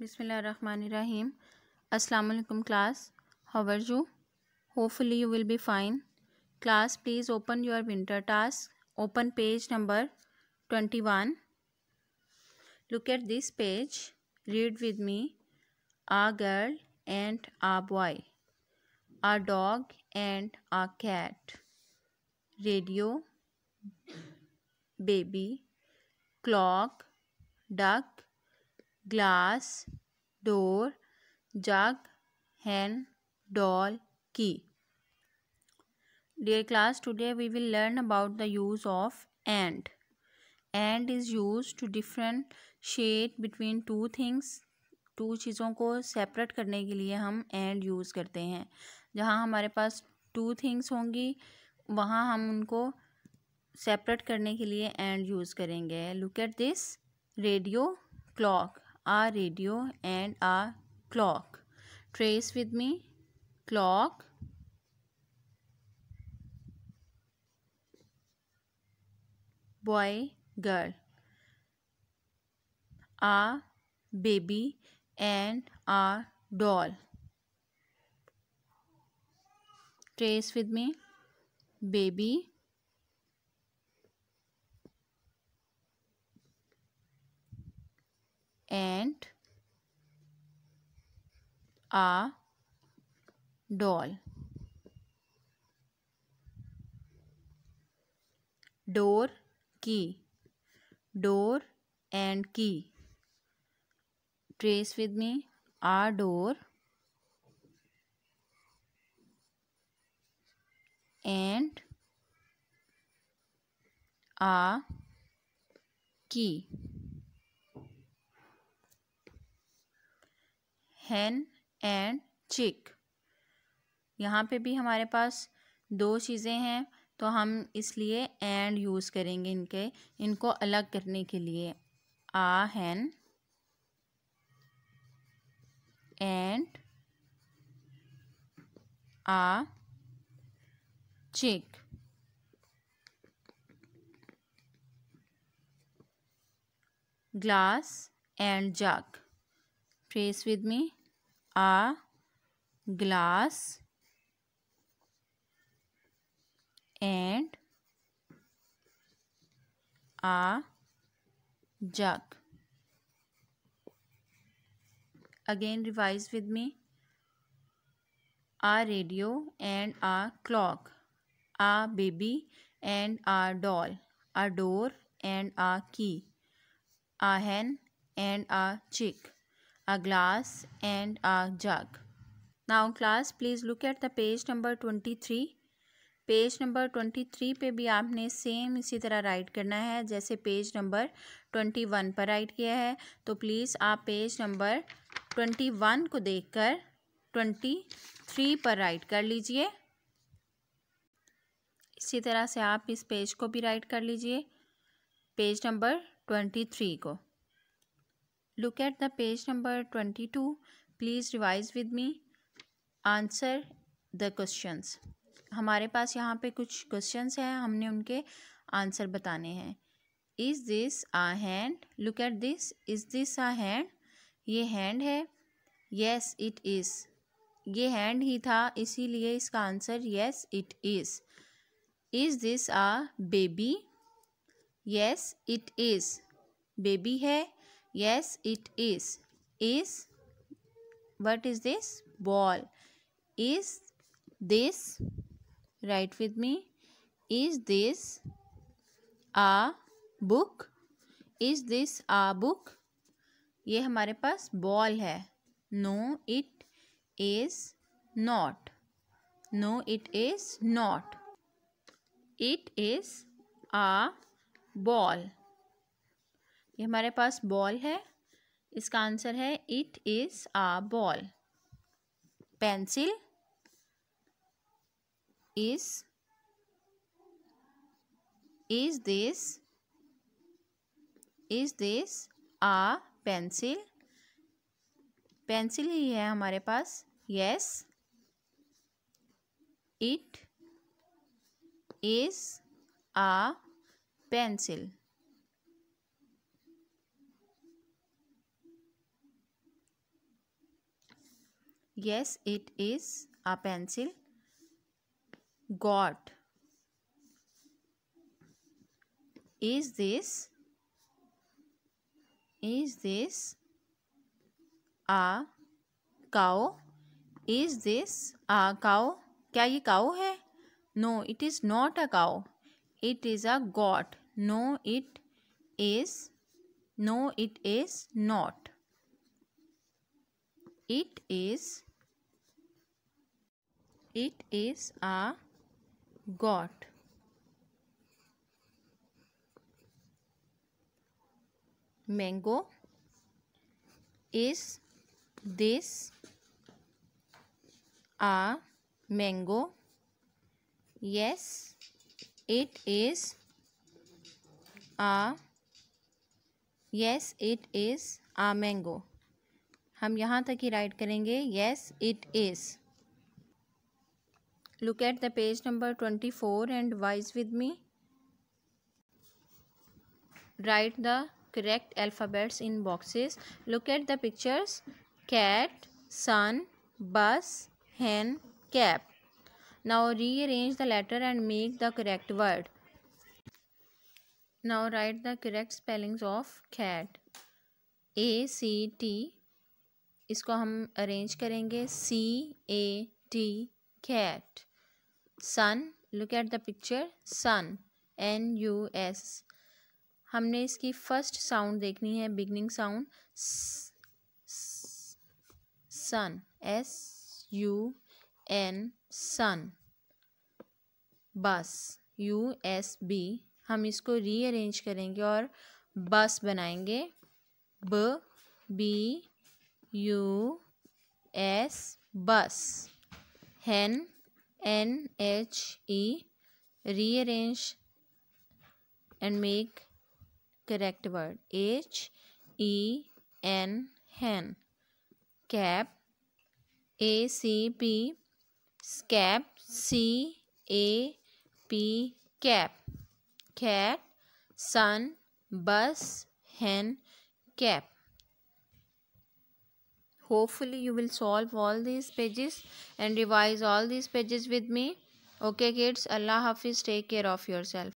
बिसमीम अल्लाम class how are you hopefully you will be fine class please open your winter task open page number twenty one look at this page read with me a girl and a boy a dog and a cat radio baby clock duck glass door jug hand doll key dear class today we will learn about the use of and and is use to differentiate between two things two चीज़ों को separate करने के लिए हम and use करते हैं जहाँ हमारे पास टू थिंग्स होंगी वहाँ हम उनको सेपरेट करने के लिए एंड यूज़ करेंगे look at this radio clock a radio and a clock. Trace with me. Clock. Boy, girl. A baby and a doll. Trace with me. Baby. and a doll. Door key. Door and key. Trace with me. A door and a key. Hen and chick यहाँ पे भी हमारे पास दो चीज़ें हैं तो हम इसलिए एंड यूज़ करेंगे इनके इनको अलग करने के लिए आ हैन and a chick glass and jug face with me a glass and a jug. Again revise with me. A radio and a clock. A baby and a doll. A door and a key. A hen and a chick. a glass and a jug. Now class please look at the page number 23. Page number twenty three पे भी आपने same इसी तरह right करना है जैसे page number twenty one पर write किया है तो प्लीज़ आप पेज नंबर ट्वेंटी वन को देखकर ट्वेंटी थ्री पर राइट कर लीजिए इसी तरह से आप इस पेज को भी राइट कर लीजिए पेज नंबर ट्वेंटी थ्री को look at the page number 22 please revise with me answer the questions हमारे पास यहाँ पे कुछ क्वेश्चन हैं हमने उनके आंसर बताने हैं is this a hand look at this is this a hand ये हैंड है येस इट इज़ ये हैंड ही था इसीलिए इसका answer yes it is is this a baby yes it is baby है yes it is is what is this ball is this write with me is this a book is this a book ये हमारे पास ball है no it is not no it is not it is a ball ये हमारे पास ball है इसका answer है it is a ball pencil is is this is this a pencil pencil ही है हमारे पास yes it is a pencil yes it is a pencil got is this is this a cow is this a cow क्या ये cow है no it is not a cow it is a goat no it is no it is not it is it is a goat mango is this a mango yes it is a yes it is a mango हम यहाँ तक ही write करेंगे yes it is look at the page number 24 and wise with me write the correct alphabets in boxes look at the pictures cat sun bus hen cap now rearrange the letter and make the correct word now write the correct spellings of cat a c t इसको हम arrange करेंगे C A T cat sun look at the picture sun N U S हमने इसकी first sound देखनी है beginning sound sun S U N sun bus U S B हम इसको rearrange करेंगे और बस बनाएंगे ब B U S bus Hahn N H E rearrange and make correct word H E N hen cap A C P scap C A P cap cat sun bus hen cap hopefully you will solve all these pages and revise all these pages with me okay kids allah hafiz take care of yourself